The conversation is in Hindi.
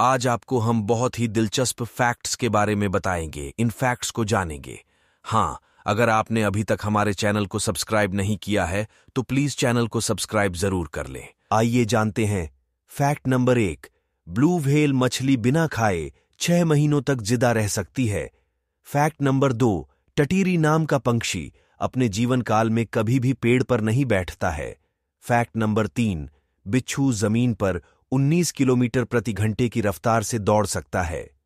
आज आपको हम बहुत ही दिलचस्प फैक्ट्स के बारे में बताएंगे इन फैक्ट्स को जानेंगे हाँ अगर आपने अभी तक हमारे चैनल को सब्सक्राइब नहीं किया है तो प्लीज चैनल को सब्सक्राइब जरूर कर लें आइए जानते हैं फैक्ट नंबर एक ब्लू व्हेल मछली बिना खाए छह महीनों तक जिदा रह सकती है फैक्ट नंबर दो टटीरी नाम का पंक्षी अपने जीवन काल में कभी भी पेड़ पर नहीं बैठता है फैक्ट नंबर तीन बिच्छू जमीन पर 19 किलोमीटर प्रति घंटे की रफ्तार से दौड़ सकता है